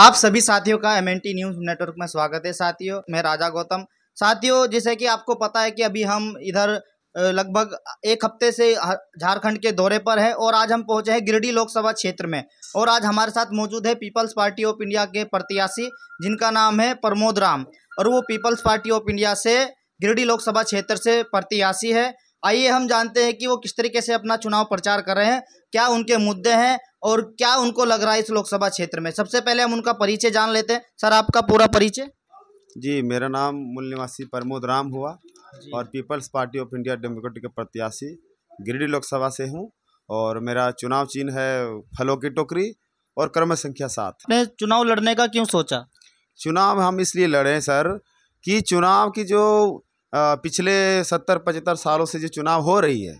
आप सभी साथियों का एम न्यूज नेटवर्क में स्वागत है साथियों मैं राजा गौतम साथियों जैसे कि आपको पता है कि अभी हम इधर लगभग एक हफ्ते से झारखंड के दौरे पर हैं और आज हम पहुंचे हैं गिरडी लोकसभा क्षेत्र में और आज हमारे साथ मौजूद है पीपल्स पार्टी ऑफ इंडिया के प्रत्याशी जिनका नाम है प्रमोद राम और वो पीपल्स पार्टी ऑफ इंडिया से गिरडी लोकसभा क्षेत्र से प्रत्याशी है आइए हम जानते हैं कि वो किस तरीके से अपना चुनाव प्रचार कर रहे हैं क्या उनके मुद्दे हैं और क्या उनको लग रहा है इस लोकसभा क्षेत्र में सबसे पहले हम उनका परिचय जान लेते हैं सर आपका पूरा परिचय जी मेरा नाम मूल निवासी प्रमोद राम हुआ और Peoples Party of India Democratic के प्रत्याशी गिरिडीह लोकसभा से हूँ और मेरा चुनाव चिन्ह है फलों की टोकरी और क्रम संख्या सात ने चुनाव लड़ने का क्यों सोचा चुनाव हम इसलिए लड़े सर कि चुनाव की जो पिछले सत्तर पचहत्तर सालों से जो चुनाव हो रही है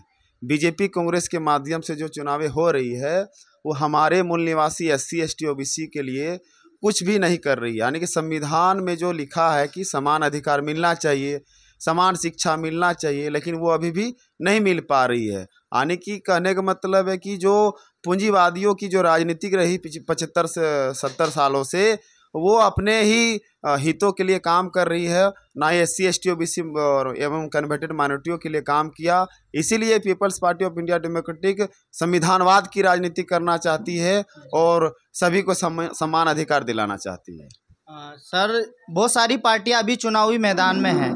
बीजेपी कांग्रेस के माध्यम से जो चुनावें हो रही है वो हमारे मूल निवासी S C S T O B C के लिए कुछ भी नहीं कर रही यानी कि संविधान में जो लिखा है कि समान अधिकार मिलना चाहिए समान शिक्षा मिलना चाहिए लेकिन वो अभी भी नहीं मिल पा रही है यानी कि कहने का मतलब है कि जो पूंजीवादियों की जो राजनीतिक रही पचहत्तर से सत्तर सालों से वो अपने ही हितों के लिए काम कर रही है ना ही S C S T O B C और एवं कन्वर्टेड माइनॉरिटियों के लिए काम किया इसीलिए Peoples Party of India Democratic संविधानवाद की राजनीति करना चाहती है और सभी को समान अधिकार दिलाना चाहती है आ, सर बहुत सारी पार्टियां अभी चुनावी मैदान में हैं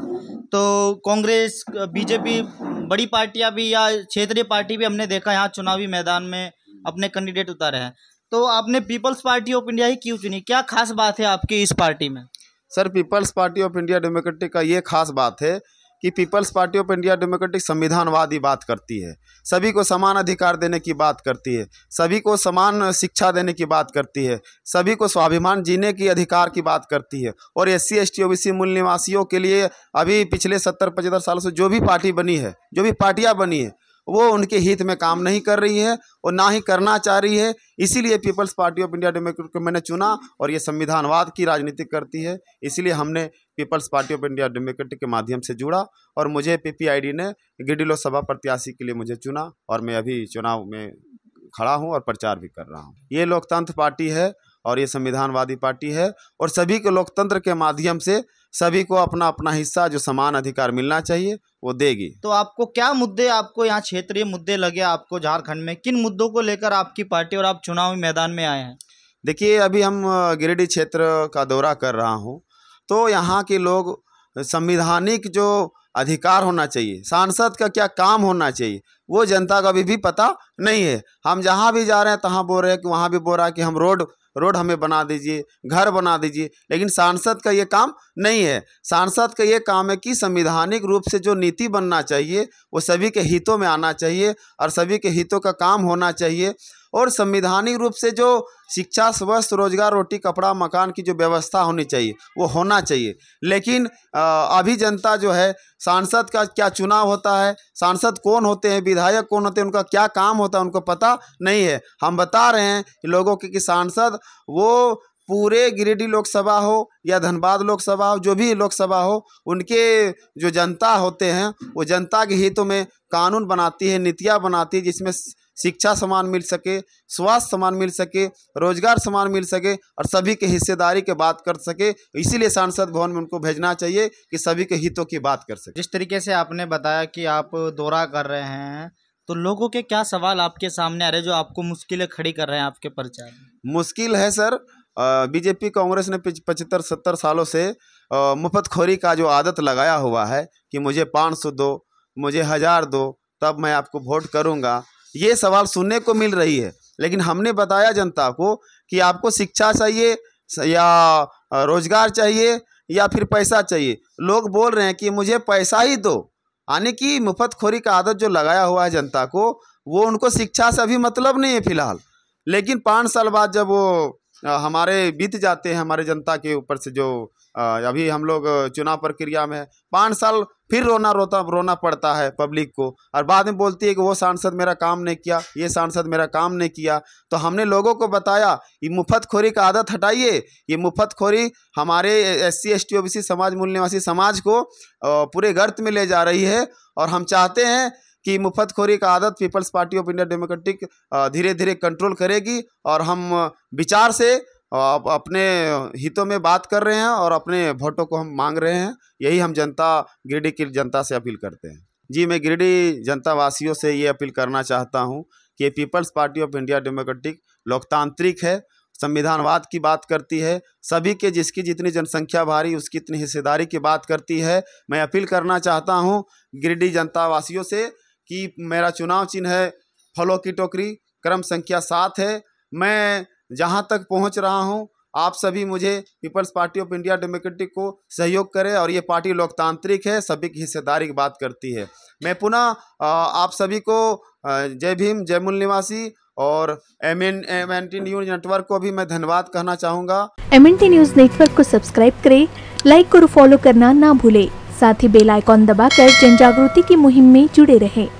तो कांग्रेस बीजेपी बड़ी पार्टियां भी या क्षेत्रीय पार्टी भी हमने देखा यहाँ चुनावी मैदान में अपने कैंडिडेट उतारे हैं तो आपने पीपल्स पार्टी ऑफ इंडिया ही क्यों चुनी क्या खास बात है आपकी इस पार्टी में sir Peoples Party of India Democratic का ये खास बात है कि peoples Party of India Democratic संविधानवादी बात करती है सभी को समान अधिकार देने की बात करती है सभी को समान शिक्षा देने की बात करती है सभी को स्वाभिमान जीने की अधिकार की बात करती है और S C S T O B C मूल निवासियों के लिए अभी पिछले सत्तर पचहत्तर सालों से जो भी पार्टी बनी है जो भी पार्टियाँ बनी है वो उनके हित में काम नहीं कर रही है और ना ही करना चाह रही है इसीलिए Peoples Party of India Democrat को मैंने चुना और ये संविधानवाद की राजनीति करती है इसलिए हमने Peoples Party of India Democratic के माध्यम से जुड़ा और मुझे पीपीआईडी ने गिडी लोकसभा प्रत्याशी के लिए मुझे चुना और मैं अभी चुनाव में खड़ा हूँ और प्रचार भी कर रहा हूँ ये लोकतंत्र पार्टी है और ये संविधानवादी पार्टी है और सभी के लोकतंत्र के माध्यम से सभी को अपना अपना हिस्सा जो समान अधिकार मिलना चाहिए वो देगी तो आपको क्या मुद्दे आपको यहाँ क्षेत्रीय मुद्दे लगे आपको झारखंड में किन मुद्दों को लेकर आपकी पार्टी और आप चुनावी मैदान में आए हैं देखिए अभी हम गिरिडीह क्षेत्र का दौरा कर रहा हूँ तो यहाँ के लोग संविधानिक जो अधिकार होना चाहिए सांसद का क्या काम होना चाहिए वो जनता का अभी भी पता नहीं है हम जहाँ भी जा रहे हैं तहाँ बोल रहे हैं कि वहाँ भी बोल रहा है कि हम रोड रोड हमें बना दीजिए घर बना दीजिए लेकिन सांसद का ये काम नहीं है सांसद का ये काम है कि संविधानिक रूप से जो नीति बनना चाहिए वो सभी के हितों में आना चाहिए और सभी के हितों का काम होना चाहिए और संविधानिक रूप से जो शिक्षा स्वस्थ रोजगार रोटी कपड़ा मकान की जो व्यवस्था होनी चाहिए वो होना चाहिए लेकिन अभी जनता जो है सांसद का क्या चुनाव होता है सांसद कौन होते हैं विधायक कौन होते हैं उनका क्या काम होता है उनको पता नहीं है हम बता रहे हैं लोगों के कि सांसद वो पूरे गिरिडीह लोकसभा हो या धनबाद लोकसभा हो जो भी लोकसभा हो उनके जो जनता होते हैं वो जनता के हितों में कानून बनाती है नीतियाँ बनाती है जिसमें शिक्षा समान मिल सके स्वास्थ्य समान मिल सके रोजगार समान मिल सके और सभी के हिस्सेदारी के बात कर सके इसीलिए सांसद भवन में उनको भेजना चाहिए कि सभी के हितों की बात कर सके जिस तरीके से आपने बताया कि आप दौरा कर रहे हैं तो लोगों के क्या सवाल आपके सामने आ रहे जो आपको मुश्किलें खड़ी कर रहे हैं आपके प्रचार मुश्किल है सर बीजेपी कांग्रेस ने पचहत्तर सत्तर सालों से मुफ्तखोरी का जो आदत लगाया हुआ है कि मुझे पाँच सौ दो मुझे हज़ार दो तब मैं आपको वोट करूँगा ये सवाल सुनने को मिल रही है लेकिन हमने बताया जनता को कि आपको शिक्षा चाहिए या रोज़गार चाहिए या फिर पैसा चाहिए लोग बोल रहे हैं कि मुझे पैसा ही दो यानी कि मुफ्तखोरी का आदत जो लगाया हुआ है जनता को वो उनको शिक्षा से अभी मतलब नहीं है फिलहाल लेकिन पाँच साल बाद जब वो हमारे बीत जाते हैं हमारे जनता के ऊपर से जो अभी हम लोग चुनाव प्रक्रिया में है पाँच साल फिर रोना रोता रोना पड़ता है पब्लिक को और बाद में बोलती है कि वो सांसद मेरा काम नहीं किया ये सांसद मेरा काम नहीं किया तो हमने लोगों को बताया ये मुफ्तखोरी का आदत हटाइए ये मुफ्तखोरी हमारे S C S T O B C समाज मूल निवासी समाज को पूरे गर्त में ले जा रही है और हम चाहते हैं कि मुफतखोरी का आदत People's Party of India Democratic धीरे धीरे कंट्रोल करेगी और हम विचार से अपने हितों में बात कर रहे हैं और अपने वोटों को हम मांग रहे हैं यही हम जनता गिरडी की जनता से अपील करते हैं जी मैं गिरडी जनता वासियों से ये अपील करना चाहता हूँ कि peoples Party of India Democratic लोकतांत्रिक है संविधानवाद की बात करती है सभी के जिसकी जितनी जनसंख्या भारी उसकी इतनी हिस्सेदारी की बात करती है मैं अपील करना चाहता हूँ गिरडी जनता वासियों से कि मेरा चुनाव चिन्ह है फलों की टोकरी क्रम संख्या सात है मैं जहाँ तक पहुँच रहा हूँ आप सभी मुझे People's Party of India Democratic को सहयोग करें और ये पार्टी लोकतांत्रिक है सभी की हिस्सेदारी की बात करती है मैं पुनः आप सभी को जय भीम जय मूल निवासी और M N M N T news network को भी मैं धन्यवाद कहना चाहूँगा M N T news network को सब्सक्राइब करें लाइक और फॉलो करना ना भूले साथ ही बेल आइकॉन दबाकर जन जागृति की मुहिम में जुड़े रहें